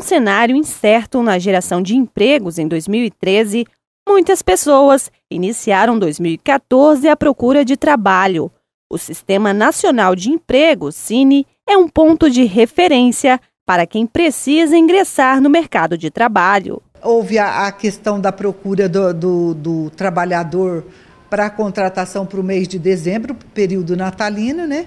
um cenário incerto na geração de empregos em 2013, muitas pessoas iniciaram 2014 à procura de trabalho. O Sistema Nacional de Emprego, Cine, é um ponto de referência para quem precisa ingressar no mercado de trabalho. Houve a, a questão da procura do, do, do trabalhador para a contratação para o mês de dezembro, período natalino, né?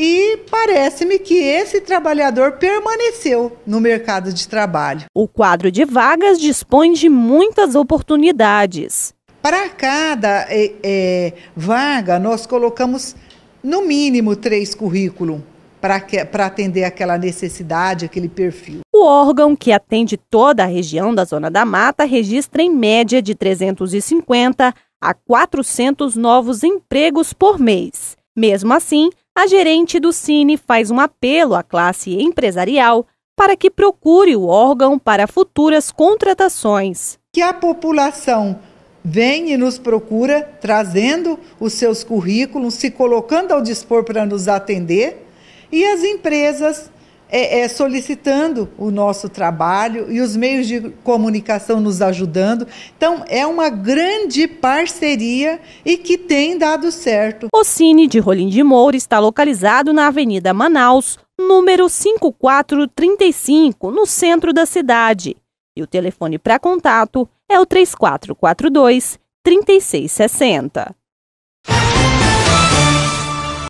E parece-me que esse trabalhador permaneceu no mercado de trabalho. O quadro de vagas dispõe de muitas oportunidades. Para cada é, é, vaga, nós colocamos no mínimo três currículos para atender aquela necessidade, aquele perfil. O órgão, que atende toda a região da Zona da Mata, registra em média de 350 a 400 novos empregos por mês. Mesmo assim, a gerente do Cine faz um apelo à classe empresarial para que procure o órgão para futuras contratações. Que a população vem e nos procura trazendo os seus currículos, se colocando ao dispor para nos atender, e as empresas é, é, solicitando o nosso trabalho e os meios de comunicação nos ajudando. Então, é uma grande parceria e que tem dado certo. O Cine de Rolim de Moura está localizado na Avenida Manaus, número 5435, no centro da cidade. E o telefone para contato é o 3442 3660.